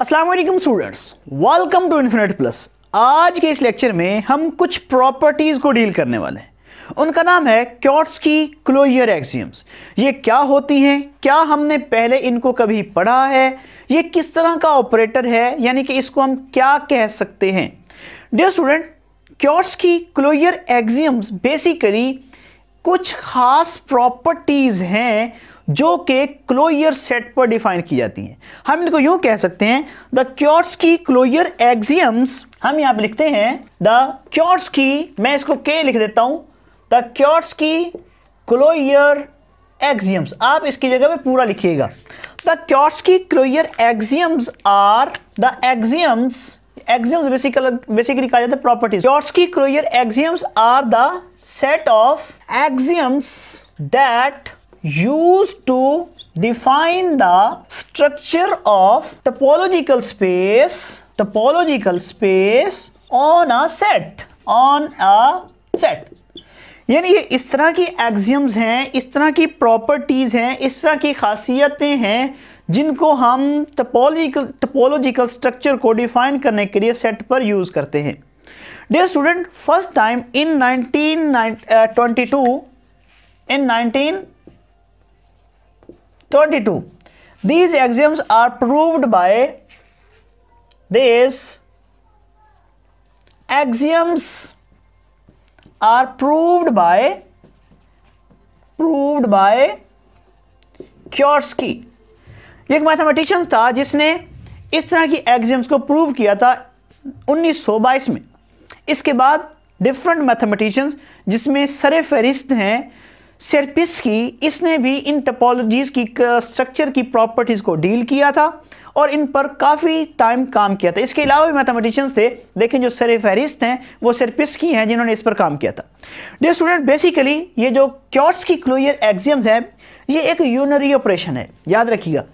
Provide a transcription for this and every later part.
Aslam students welcome to infinite plus आज के इस लेक्चर में हम कुछ प्रॉपर्टीज़ को डील करने वाले हैं उनका नाम है क्योट्स की क्लोयर एक्सियम्स ये क्या होती हैं क्या हमने पहले इनको कभी पढ़ा है ये किस तरह का ऑपरेटर है यानी कि इसको हम क्या कह सकते हैं dear student Kuratowski closure axioms basically कुछ ख़ास प्रॉपर्टीज़ हैं जो कि क्लोयर सेट पर डिफाइन की जाती हैं हम इनको यूं कह सकते हैं the Kuratowski closure axioms हम यहां पर लिखते हैं द क्योर्स की मैं इसको के लिख देता हूं the Kuratowski closure axioms आप इसकी जगह पे पूरा लिखिएगा the Kuratowski closure axioms are the axioms axioms basically basically कहा जाता है प्रॉपर्टीज की closure axioms are the set of axioms that use to define the structure of topological space topological space on a set on a set यानी ये इस तरह की axioms हैं इस तरह की प्रॉपर्टीज़ हैं इस तरह की खासियतें हैं जिनको हम टोपोलॉजिकल टपोलॉजिकल स्ट्रक्चर को डिफाइन करने के लिए सेट पर यूज़ करते हैं dear student first time in 1922 in nineteen two these axioms are proved by this axioms are proved by proved by Kuratowski एक मैथमेटिशियन था जिसने इस तरह की एग्जाम्स को प्रूव किया था 1922 में इसके बाद डिफरेंट मैथमेटिशियंस जिसमें सरे फहरिस्त हैं सेरपिस्की इसने भी इन टपोलॉजीज की स्ट्रक्चर की प्रॉपर्टीज़ को डील किया था और इन पर काफ़ी टाइम काम किया था इसके अलावा भी मैथमेटिशियंस थे लेकिन जो सर फहरिस्त हैं वो सरपिस्की हैं जिन्होंने इस पर काम किया था डे स्टूडेंट बेसिकली ये जो क्योर्स की क्लोयर एग्जियम्स है ये एक यूनरी ऑपरेशन है याद रखिएगा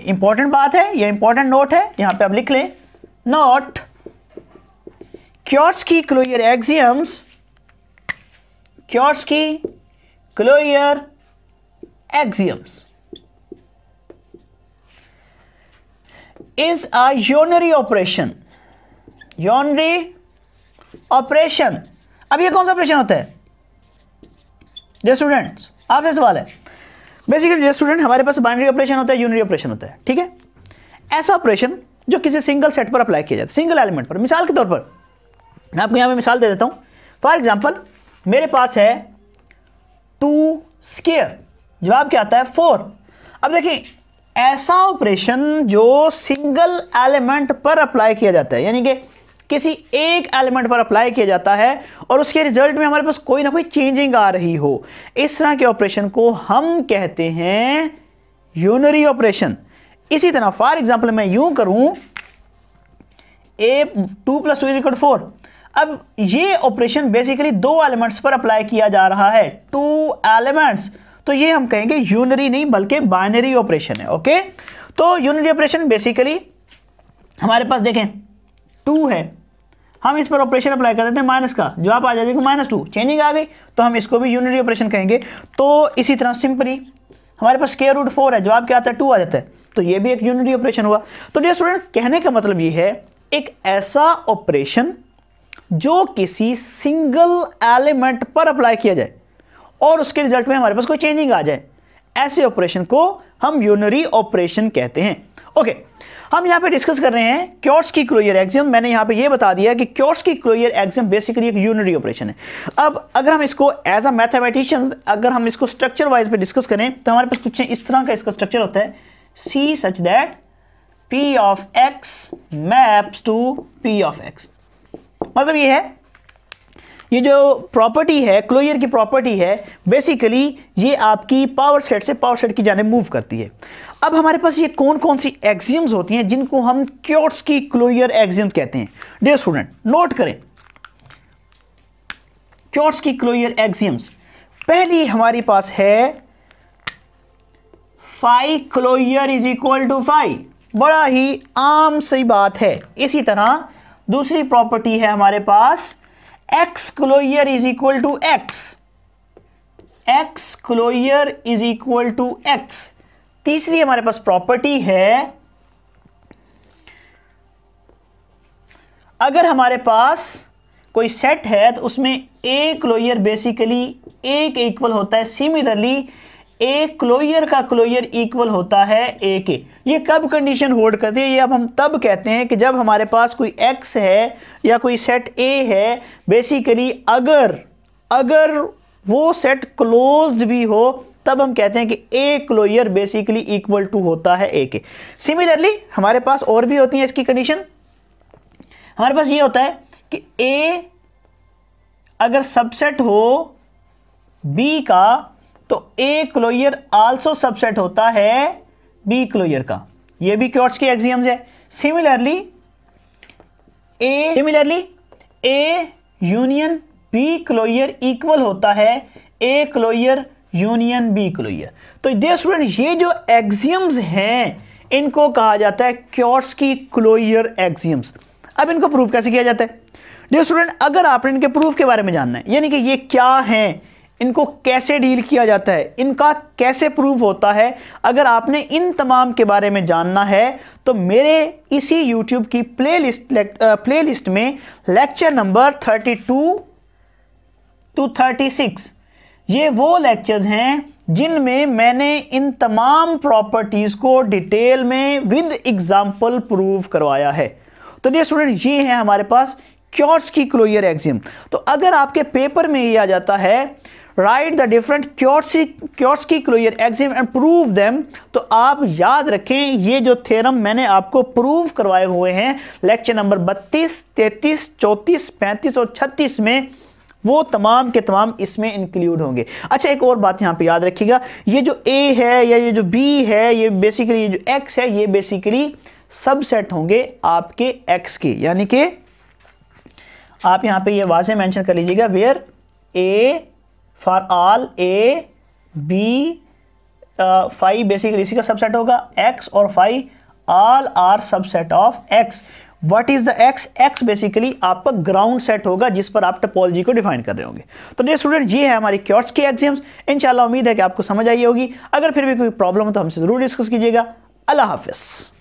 इंपॉर्टेंट बात है यह इंपॉर्टेंट नोट है यहां पे आप लिख लें note Kuratowski closure axioms Kursky, Cloyer axioms is a unary operation. Unary operation. अब ये कौन सा ऑपरेशन होता है जे स्टूडेंट आपसे सवाल है बेसिकली जे स्टूडेंट हमारे पास बाइनरी ऑपरेशन होता है यूनरी ऑपरेशन होता है ठीक है ऐसा ऑपरेशन जो किसी सिंगल सेट पर अप्लाई किया जाता है सिंगल एलिमेंट पर मिसाल के तौर पर मैं आपको यहां पे मिसाल दे देता हूं फॉर एग्जाम्पल मेरे पास है टू स्केयर जवाब क्या आता है फोर अब देखिए ऐसा ऑपरेशन जो सिंगल एलिमेंट पर अप्लाई किया जाता है यानी कि किसी एक एलिमेंट पर अप्लाई किया जाता है और उसके रिजल्ट में हमारे पास कोई ना कोई चेंजिंग आ रही हो इस तरह के ऑपरेशन को हम कहते हैं यूनरी ऑपरेशन इसी तरह फॉर एग्जाम्पल मैं यूं करूं a two plus two is equal four अब ये ऑपरेशन बेसिकली दो एलिमेंट्स पर अप्लाई किया जा रहा है टू एलिमेंट्स तो ये हम कहेंगे यूनरी नहीं बल्कि बाइनरी ऑपरेशन है ओके तो यूनरी ऑपरेशन बेसिकली हमारे पास देखें टू है हम इस पर ऑपरेशन अप्लाई कर देते हैं माइनस का जवाब आ जाएगा माइनस टू चेंजिंग आ गई तो हम इसको भी यूनरी ऑपरेशन कहेंगे तो इसी तरह सिंपली हमारे पास के रूट फोर है जवाब क्या आता है टू आ जाता है तो ये भी एक यूनिटी ऑपरेशन हुआ तो डियर स्टूडेंट कहने का मतलब ये है एक ऐसा ऑपरेशन जो किसी सिंगल एलिमेंट पर अप्लाई किया जाए और उसके रिजल्ट में हमारे पास कोई चेंजिंग आ जाए ऐसे ऑपरेशन को हम यूनरी ऑपरेशन कहते हैं ओके हम यहां पे डिस्कस कर रहे हैं क्योर्स की क्लोयर एग्जाम मैंने यहां पे ये यह बता दिया कि Kuratowski closure axiom basically एक यूनरी ऑपरेशन है अब अगर हम इसको एज अ मैथमेटिशियन अगर हम इसको स्ट्रक्चर वाइज पे डिस्कस करें तो हमारे पास कुछ इस तरह का इसका स्ट्रक्चर होता है C such that P of X maps to P of X मतलब ये है ये जो प्रॉपर्टी है क्लोजर की प्रॉपर्टी है बेसिकली ये आपकी पावर सेट से पावर सेट की जाने मूव करती है अब हमारे पास ये कौन कौन सी एक्सियम्स होती हैं जिनको हम क्योर्स की क्लोजर एग्जियम कहते हैं डियर स्टूडेंट नोट करें क्योर्स की क्लोजर एग्जियम्स पहली हमारे पास है phi closure is equal to phi बड़ा ही आम सही बात है इसी तरह दूसरी प्रॉपर्टी है हमारे पास X closure is equal to X X closure is equal to X तीसरी हमारे पास प्रॉपर्टी है अगर हमारे पास कोई सेट है तो उसमें ए क्लोयर बेसिकली एक इक्वल होता है सिमिलरली ए क्लोयर का क्लोयर इक्वल होता है ए के ये कब कंडीशन होल्ड करती है ये अब हम तब कहते हैं कि जब हमारे पास कोई एक्स है या कोई सेट ए है बेसिकली अगर अगर वो सेट क्लोज्ड भी हो तब हम कहते हैं कि A closure basically equal to होता है ए के सिमिलरली हमारे पास और भी होती है इसकी कंडीशन हमारे पास ये होता है कि ए अगर सबसेट हो बी का तो ए क्लोयर आल्सो सबसेट होता है बी क्लोयर का ये भी क्योर्ट्स के एग्जियम्स है similarly A similarly A union B closure equal होता है A closure union B closure तो डे स्टूडेंट ये जो एग्जियम्स हैं इनको कहा जाता है क्योर्स की क्लोयर एग्जियम्स अब इनको प्रूफ कैसे किया जाता है डे स्टूडेंट अगर आपने इनके प्रूफ के बारे में जानना है यानी कि ये क्या हैं इनको कैसे डील किया जाता है इनका कैसे प्रूफ होता है अगर आपने इन तमाम के बारे में जानना है तो मेरे इसी यूट्यूब की प्लेलिस्ट प्लेलिस्ट में लेक्चर नंबर 32 टू 36 ये वो लेक्चर्स हैं जिनमें मैंने इन तमाम प्रॉपर्टीज़ को डिटेल में विद एग्जांपल प्रूव करवाया है तो ये स्टूडेंट ये है हमारे पास क्योर्स की क्लोयर एग्जाम तो अगर आपके पेपर में ये आ जाता है write the different Kuratowski closure axiom and prove them तो आप याद रखें ये जो थेरम मैंने आपको प्रूव करवाए हुए हैं लेक्चर नंबर 32, 33, 34, 35 और 36 में वो तमाम के तमाम इसमें इंक्लूड होंगे अच्छा एक और बात यहाँ पे याद रखिएगा ये जो ए है या ये जो बी है ये बेसिकली ये जो एक्स है ये बेसिकली सबसेट होंगे आपके एक्स के यानी कि आप यहाँ पे ये वाजे मेंशन कर लीजिएगा where A for all A B phi basically इसी का सबसेट होगा एक्स और phi all are subset of X what is the X X basically आपका ग्राउंड सेट होगा जिस पर आप टोपोलॉजी को डिफाइन कर रहे होंगे तो डे स्टूडेंट ये है हमारी क्योर्स की एग्जाम्स इंशाल्लाह उम्मीद है कि आपको समझ आई होगी अगर फिर भी कोई प्रॉब्लम हो तो हमसे ज़रूर डिस्कस कीजिएगा अल्लाह हाफिज़